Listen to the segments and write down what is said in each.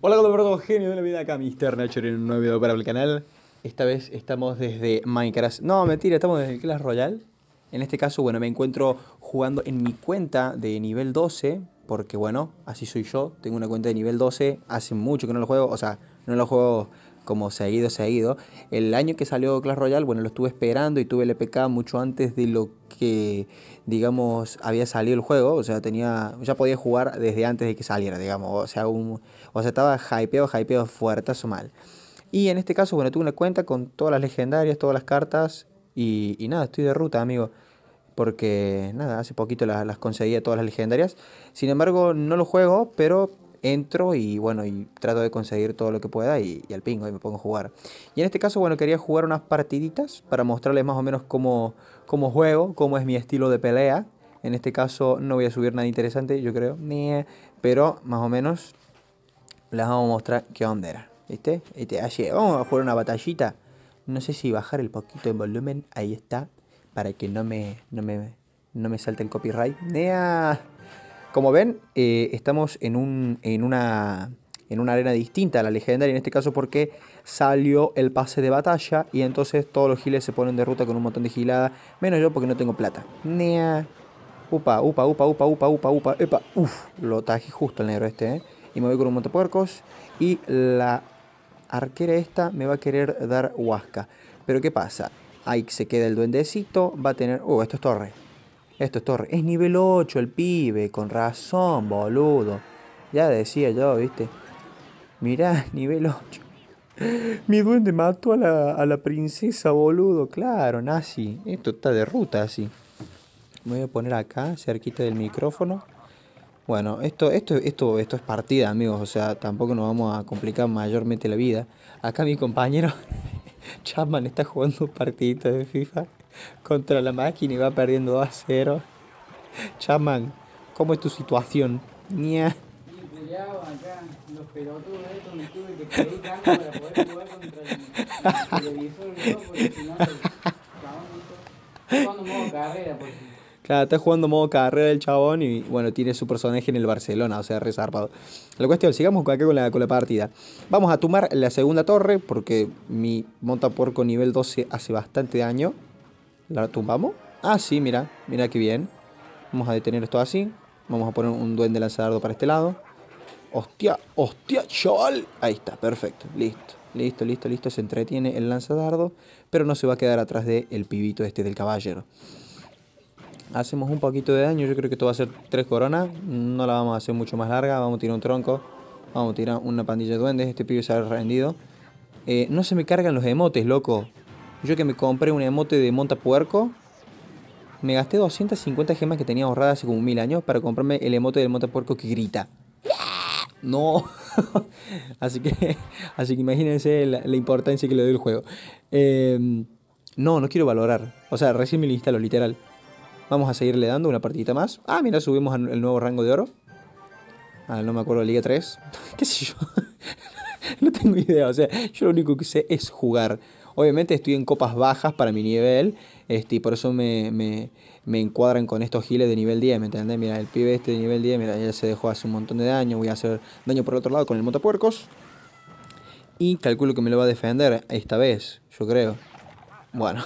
Hola, compañeros genio de la vida acá, Mr. Nacho en un nuevo video para el canal. Esta vez estamos desde Minecraft. No, mentira, estamos desde Clash Royale. En este caso, bueno, me encuentro jugando en mi cuenta de nivel 12, porque bueno, así soy yo, tengo una cuenta de nivel 12, hace mucho que no lo juego, o sea, no lo juego como se ha ido, se ha ido. El año que salió Clash Royale, bueno, lo estuve esperando y tuve el EPK mucho antes de lo que, digamos, había salido el juego. O sea, tenía, ya podía jugar desde antes de que saliera, digamos. O sea, un, o sea estaba hypeado, hypeado fuerte, o mal. Y en este caso, bueno, tuve una cuenta con todas las legendarias, todas las cartas. Y, nada, estoy de ruta, amigo. Porque nada, hace poquito las, las conseguí todas las legendarias. Sin embargo, no lo juego, pero entro y bueno, y trato de conseguir todo lo que pueda y, al pingo y me pongo a jugar. Y en este caso, bueno, quería jugar unas partiditas para mostrarles más o menos cómo, juego, cómo es mi estilo de pelea. En este caso no voy a subir nada interesante, yo creo, eh, pero más o menos les vamos a mostrar qué onda era. ¿Viste? Este, así, vamos a jugar una batallita. No sé si bajar el poquito en volumen, ahí está, para que no me, no me, no me salte el copyright. ¡Nea! Como ven, eh, estamos en, un, en, una, en una arena distinta a la legendaria, en este caso porque salió el pase de batalla y entonces todos los giles se ponen de ruta con un montón de gilada, menos yo porque no tengo plata. Nea. Upa, upa, upa, upa, upa, upa, upa, epa, uf, lo taje justo el negro este, ¿eh? Y me voy con un montón de puercos, y la arquera esta me va a querer dar huasca. Pero ¿qué pasa? Ahí se queda el duendecito, va a tener... Uh, esto es torre. Esto es torre. Es nivel 8 el pibe, con razón, boludo. Ya decía yo, viste. Mirá, nivel 8. Mi duende mató a la, a la princesa, boludo. Claro, nazi. Esto está de ruta así. Me voy a poner acá, cerquita del micrófono. Bueno, esto, esto, esto, esto es partida, amigos. O sea, tampoco nos vamos a complicar mayormente la vida. Acá mi compañero Chapman está jugando partidita de FIFA contra la máquina y va perdiendo 2 a 0. Chaman, ¿cómo es tu situación? Nia. está jugando modo carrera, Claro, está jugando modo carrera el chabón y bueno, tiene su personaje en el Barcelona, o sea, resarpado. La cuestión, sigamos con la, con la partida. Vamos a tomar la segunda torre porque mi montapuerco nivel 12 hace bastante daño. ¿La tumbamos? Ah, sí, mira. Mira qué bien. Vamos a detener esto así. Vamos a poner un duende lanzadardo para este lado. ¡Hostia! ¡Hostia, chaval! Ahí está, perfecto. Listo, listo, listo, listo. Se entretiene el lanzadardo, pero no se va a quedar atrás del el pibito este del caballero. Hacemos un poquito de daño. Yo creo que esto va a ser tres coronas. No la vamos a hacer mucho más larga. Vamos a tirar un tronco. Vamos a tirar una pandilla de duendes. Este pibe se ha rendido. Eh, no se me cargan los emotes, loco. Yo que me compré un emote de montapuerco, me gasté 250 gemas que tenía ahorradas hace como mil años para comprarme el emote del montapuerco que grita. No. así, que, así que imagínense la, importancia que le doy el juego. Em, no, no quiero valorar. O sea, recién me lo literal. Vamos a seguirle dando una partidita más. Ah, mira, subimos al nuevo rango de oro. Ah, no me acuerdo, Liga 3. ¿Qué sé yo? no tengo idea. O sea, yo lo único que sé es jugar. Obviamente estoy en copas bajas para mi nivel este, y por eso me, me encuadran con estos giles de nivel 10, ¿me entendés? Mira, el pibe este de nivel 10, mira, ya se dejó hace un montón de daño, voy a hacer daño por el otro lado con el motopuercos. Y calculo que me lo va a defender esta vez, yo creo. Bueno,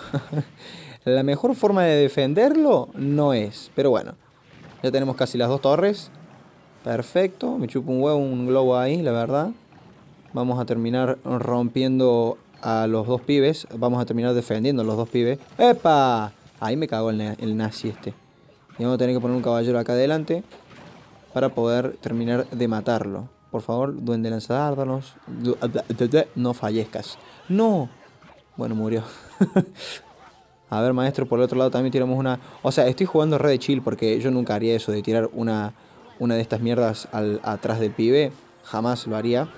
la mejor forma de defenderlo no es, pero bueno. Ya tenemos casi las dos torres. Perfecto, me chupo un huevo, un globo ahí, la verdad. Vamos a terminar rompiendo a los dos pibes, vamos a terminar defendiendo los dos pibes. ¡Epa! Ahí me cagó el, nazi este. Y vamos a tener que poner un caballero acá adelante para poder terminar de matarlo. Por favor, duende lanzadárdanos. Ah, no fallezcas. ¡No! Bueno, murió. a ver, maestro, por el otro lado también tiramos una... O sea, estoy jugando red chill porque yo nunca haría eso de tirar una, una de estas mierdas al, atrás del pibe. Jamás lo haría.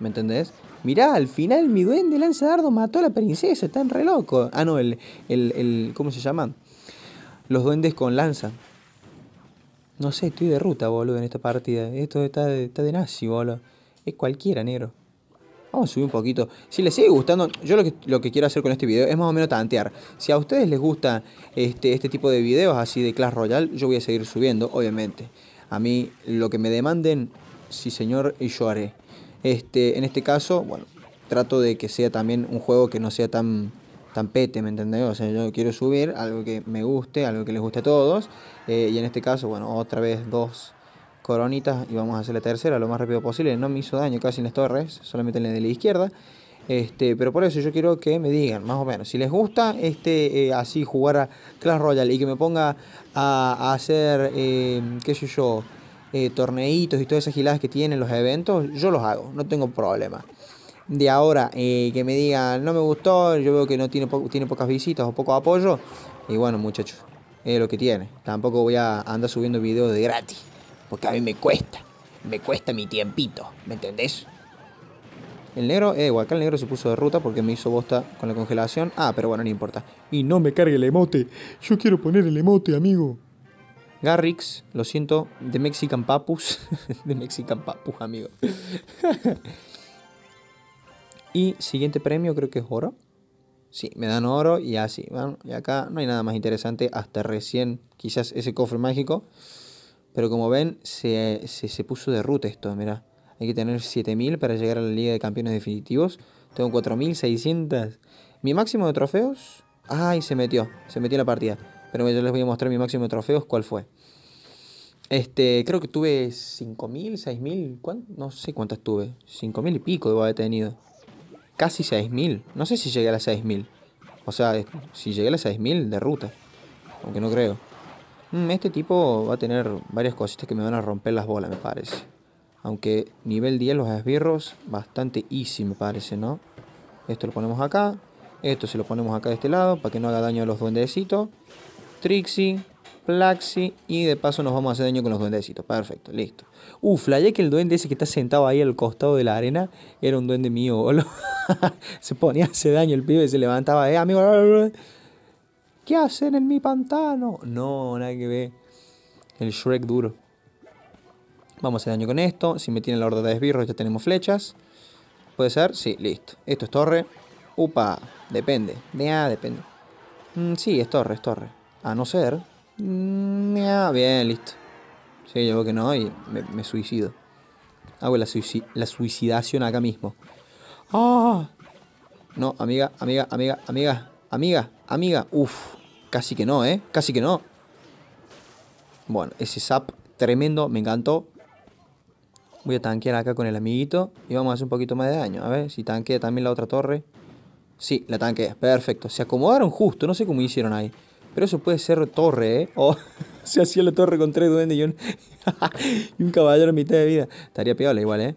¿Me entendés? mirá, al final mi duende lanza dardo mató a la princesa, están re loco. Ah, no, el, ¿cómo se llama? Los duendes con lanza. No sé, estoy de ruta, boludo, en esta partida. Esto está de, está de nazi, boludo. Es cualquiera, negro. Vamos a subir un poquito. Si les sigue gustando, yo lo que, quiero hacer con este video es más o menos tantear. Si a ustedes les gusta este, este tipo de videos así de Clash Royale, yo voy a seguir subiendo, obviamente. A mí lo que me demanden, sí señor, y yo haré. Este, en este caso, bueno, trato de que sea también un juego que no sea tan, tan pete, ¿me entendés? O sea, yo quiero subir algo que me guste, algo que les guste a todos. Eh, y en este caso, bueno, otra vez dos coronitas y vamos a hacer la tercera lo más rápido posible. No me hizo daño casi en las torres, solamente en la de la izquierda. Este, pero por eso yo quiero que me digan, más o menos, si les gusta este eh, así jugar a Clash Royale y que me ponga a, hacer, eh, qué sé yo, eh, torneitos y todas esas giladas que tienen los eventos, yo los hago, no tengo problema. De ahora eh, que me digan, no me gustó, yo veo que no tiene, tiene pocas visitas o poco apoyo, y bueno muchachos, es lo que tiene. Tampoco voy a andar subiendo videos de gratis, porque a mí me cuesta, me cuesta mi tiempito, ¿me entendés? El negro, eh, igual acá el negro se puso de ruta porque me hizo bosta con la congelación. Ah, pero bueno, no importa. Y no me cargue el emote. Yo quiero poner el emote, amigo. Garrix, lo siento, de Mexican Papus. de Mexican Papus, amigo. y siguiente premio creo que es oro. Sí, me dan oro y así. Bueno, y acá no hay nada más interesante hasta recién, quizás ese cofre mágico. Pero como ven, se, puso de ruta esto, mira. Hay que tener 7000 para llegar a la Liga de Campeones Definitivos. Tengo 4600. Mi máximo de trofeos. Ay, se metió. Se metió la partida. Pero yo les voy a mostrar mi máximo de trofeos, cuál fue. Este, creo que tuve 5.000, 6.000, no sé cuántas tuve. 5.000 y pico debo haber tenido. Casi 6.000. No sé si llegué a las 6.000. O sea, si llegué a las 6.000 de ruta. Aunque no creo. Mm, este tipo va a tener varias cositas que me van a romper las bolas, me parece. Aunque nivel 10 los esbirros, bastante easy me parece, ¿no? Esto lo ponemos acá. Esto se lo ponemos acá de este lado para que no haga daño a los duendecitos. Trixie, Plaxi y de paso nos vamos a hacer daño con los duendecitos. Perfecto, listo. Uh, flayé que el duende ese que está sentado ahí al costado de la arena era un duende mío. se ponía a daño el pibe y se levantaba. Eh, amigo, ¿qué hacen en mi pantano? No, nada que ver. El Shrek duro. Vamos a hacer daño con esto. Si me tiene la horda de esbirro ya tenemos flechas. ¿Puede ser? Sí, listo. Esto es torre. Upa, depende. De depende. Mm, sí, es torre, es torre. A no ser... Mm, bien, listo. Sí, yo que no y me, suicido. Hago la, la, suicidación acá mismo. ¡Ah! No, amiga, amiga, amiga, amiga, amiga, amiga. Uf, casi que no, ¿eh? Casi que no. Bueno, ese zap tremendo, me encantó. Voy a tanquear acá con el amiguito y vamos a hacer un poquito más de daño. A ver si tanquea también la otra torre. Sí, la tanquea. Perfecto. Se acomodaron justo. No sé cómo hicieron ahí. Pero eso puede ser torre, ¿eh? O, se si la torre con tres duendes y un, caballero en mitad de vida. Estaría peor, igual, ¿eh?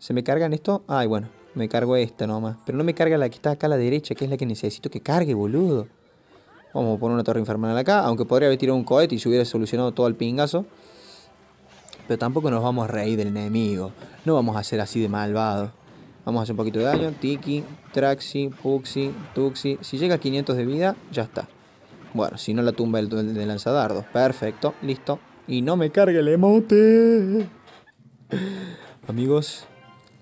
¿Se me cargan esto? Ay, bueno, me cargo esta nomás. Pero no me carga la que está acá a la derecha, que es la que necesito que cargue, boludo. Vamos a poner una torre infernal acá, aunque podría haber tirado un cohete y se hubiera solucionado todo el pingazo. Pero tampoco nos vamos a reír del enemigo. No vamos a ser así de malvado. Vamos a hacer un poquito de daño. Tiki, Traxi, Puxi, Tuxi. Si llega a 500 de vida, ya está. Bueno, si no la tumba el, de lanzadardos. Perfecto, listo. Y no me cargue el emote. Amigos,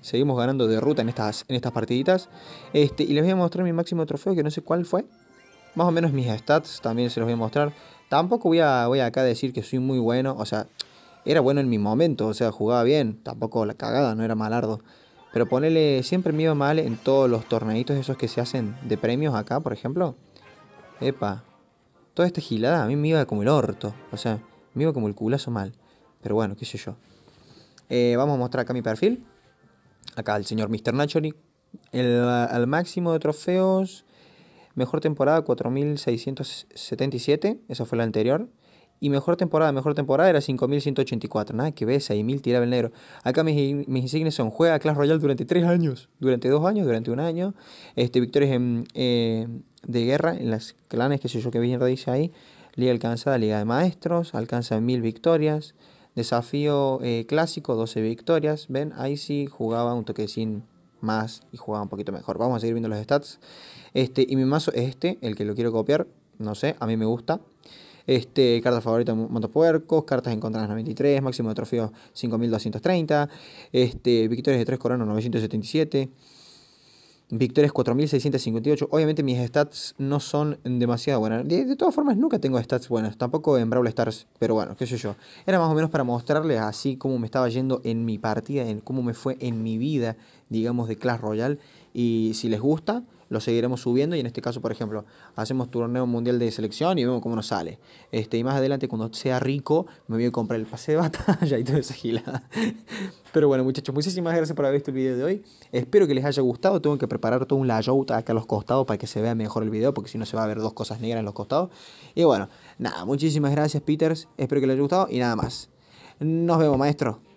seguimos ganando de ruta en estas, en estas partiditas. Este, y les voy a mostrar mi máximo trofeo, que no sé cuál fue. Más o menos mis stats también se los voy a mostrar. Tampoco voy a, voy a acá decir que soy muy bueno. O sea, era bueno en mi momento. O sea, jugaba bien. Tampoco la cagada, no era malardo. Pero ponele, siempre me mal en todos los torneitos esos que se hacen de premios acá, por ejemplo. Epa, toda esta gilada a mí me iba como el orto, o sea, me iba como el culazo mal. Pero bueno, qué sé yo. Eh, vamos a mostrar acá mi perfil. Acá el señor Mr. Nacholi. El, al máximo de trofeos. Mejor temporada 4677. Esa fue la anterior. Y mejor temporada, mejor temporada era 5.184. Nada que ver, 6.000 tiraba el negro. Acá mis, insignes insignias son juega Clash Royale durante 3 años, durante 2 años, durante un año. Este, victorias eh, de guerra en las clanes, que sé yo, que bien dice ahí. Liga alcanzada, Liga de Maestros, alcanza mil victorias. Desafío eh, clásico, 12 victorias. Ven, ahí sí jugaba un toque sin más y jugaba un poquito mejor. Vamos a seguir viendo los stats. Este, y mi mazo es este, el que lo quiero copiar. No sé, a mí me gusta este, carta favorita Montopuercos, cartas encontradas 93, máximo de trofeos 5230, este, victorias de 3 coronas 977. Victorias 4.658. Obviamente mis stats no son demasiado buenas. De, todas formas, nunca tengo stats buenas. Tampoco en Brawl Stars. Pero bueno, qué sé yo. Era más o menos para mostrarles así cómo me estaba yendo en mi partida. En cómo me fue en mi vida, digamos, de Clash Royale. Y si les gusta, lo seguiremos subiendo y en este caso, por ejemplo, hacemos torneo mundial de selección y vemos cómo nos sale. Este, y más adelante, cuando sea rico, me voy a comprar el pase de batalla y todo esa gilada. Pero bueno, muchachos, muchísimas gracias por haber visto el video de hoy. Espero que les haya gustado. Tengo que preparar todo un layout acá a los costados para que se vea mejor el video, porque si no se va a ver dos cosas negras en los costados. Y bueno, nada, muchísimas gracias, Peters. Espero que les haya gustado y nada más. Nos vemos, maestro.